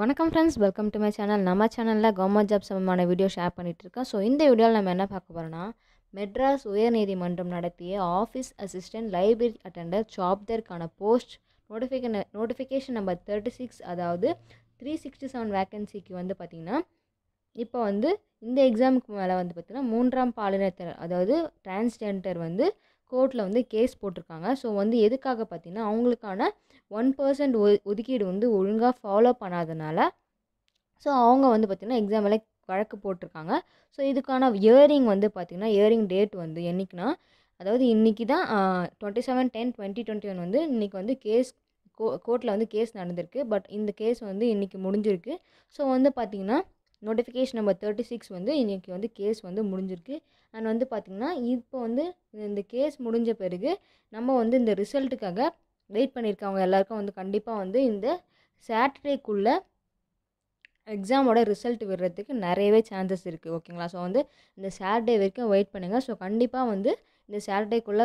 வணக்கம் friends welcome to my channel நம்ம சேனலில் கவர்மெண்ட் ஜாப் சம்பந்தமான வீடியோ ஷேர் பண்ணிகிட்ருக்கோம் ஸோ இந்த வீடியோவில் நம்ம என்ன பார்க்க போகிறோன்னா மெட்ராஸ் உயர்நீதிமன்றம் நடத்திய ஆஃபீஸ் அசிஸ்டன்ட் லைப்ரரி அட்டண்டர் ஜாப்தர்க்கான போஸ்ட் நோட்டிஃபிகே நோட்டிஃபிகேஷன் நம்பர் தேர்ட்டி சிக்ஸ் அதாவது த்ரீ சிக்ஸ்டி செவன் வேக்கன்சிக்கு வந்து பார்த்திங்கன்னா இப்போ வந்து இந்த எக்ஸாமுக்கு மேலே வந்து பார்த்திங்கன்னா மூன்றாம் பாலினத்தர் அதாவது டிரான்ஸ்ஜெண்டர் வந்து கோர்ட்டில் வந்து கேஸ் போட்டிருக்காங்க ஸோ வந்து எதுக்காக பார்த்தீங்கன்னா அவங்களுக்கான ஒன் பர்சன்ட் ஒ ஒதுக்கீடு வந்து ஒழுங்காக ஃபாலோ பண்ணாதனால ஸோ அவங்க வந்து பார்த்திங்கன்னா எக்ஸாம்பிளே வழக்கு போட்டிருக்காங்க ஸோ இதுக்கான இயரிங் வந்து பார்த்திங்கன்னா இயரிங் டேட் வந்து என்றைக்குன்னா அதாவது இன்றைக்கி தான் twenty seven ten twenty twenty one வந்து இன்றைக்கி வந்து கேஸ் கோ கோர்ட்டில் வந்து கேஸ் நடந்திருக்கு பட் இந்த கேஸ் வந்து இன்றைக்கி முடிஞ்சிருக்கு ஸோ வந்து பார்த்திங்கன்னா நோட்டிஃபிகேஷன் நம்பர் தேர்ட்டி சிக்ஸ் வந்து இன்றைக்கி வந்து கேஸ் வந்து முடிஞ்சிருக்கு அண்ட் வந்து பார்த்திங்கன்னா இப்போ வந்து இந்த கேஸ் முடிஞ்ச பிறகு நம்ம வந்து இந்த ரிசல்ட்டுக்காக வெயிட் பண்ணியிருக்கவங்க எல்லாருக்கும் வந்து கண்டிப்பாக வந்து இந்த சாட்டர்டேக்குள்ளே எக்ஸாமோட ரிசல்ட் விடுறதுக்கு நிறையவே சான்சஸ் இருக்குது ஓகேங்களா ஸோ வந்து இந்த சாட்டர்டே வரைக்கும் வெயிட் பண்ணுங்கள் ஸோ கண்டிப்பாக வந்து இந்த சாட்டர்டேக்குள்ளே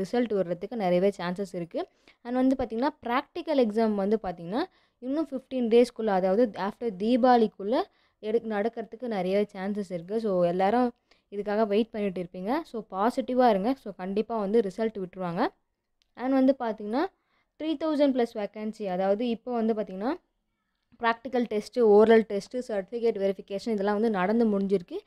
ரிசல்ட் விடுறதுக்கு நிறையவே சான்சஸ் இருக்குது அண்ட் வந்து பார்த்திங்கன்னா ப்ராக்டிக்கல் எக்ஸாம் வந்து பார்த்திங்கன்னா இன்னும் ஃபிஃப்டீன் டேஸ்க்குள்ளே அதாவது ஆஃப்டர் தீபாவளிக்குள்ளே எடு நடக்கிறதுக்கு நிறைய சான்சஸ் இருக்குது ஸோ எல்லோரும் இதுக்காக வெயிட் பண்ணிகிட்டு இருப்பீங்க ஸோ பாசிட்டிவாக இருங்க ஸோ கண்டிப்பாக வந்து ரிசல்ட் விட்டுருவாங்க அண்ட் வந்து பார்த்திங்கன்னா த்ரீ தௌசண்ட் ப்ளஸ் வேக்கன்சி அதாவது இப்போ வந்து பார்த்திங்கன்னா practical test oral test certificate verification இதெல்லாம் வந்து நடந்து முடிஞ்சிருக்கு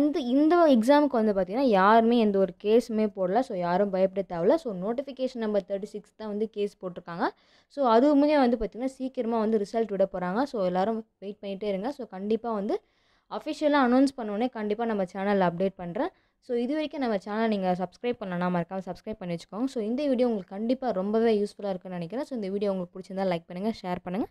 இந்த இந்த எக்ஸாமுக்கு வந்து பார்த்திங்கன்னா யாருமே எந்த ஒரு கேஸுமே போடல ஸோ யாரும் பயப்பட தேவையில்ல so notification number thirty six தான் வந்து கேஸ் போட்டிருக்காங்க ஸோ அதுவுமே வந்து பார்த்திங்கன்னா சீக்கிரமாக வந்து ரிசல்ட் விட போகிறாங்க ஸோ எல்லோரும் வெயிட் பண்ணிகிட்டே இருங்க ஸோ கண்டிப்பாக வந்து அஃபிஷியலாக அனௌன்ஸ் பண்ணோடனே கண்டிப்பாக நம்ம சேனலில் அப்டேட் பண்ணுறேன் ஸோ இது வரைக்கும் நம்ம சேனல் நீங்கள் சப்ஸ்கிரைப் பண்ணலாம் மறக்காமல் சப்ஸ்கிரைப் பண்ணி வச்சுக்கோங்க ஸோ இந்த வீடியோ உங்களுக்கு கண்டிப்பாக ரொம்பவே யூஸ்ஃபுல்லாக இருக்குன்னு நினைக்கிறேன் ஸோ இந்த வீடியோ உங்களுக்கு பிடிச்சிருந்தா லைக் பண்ணுங்கள் ஷேர் பண்ணுங்கள்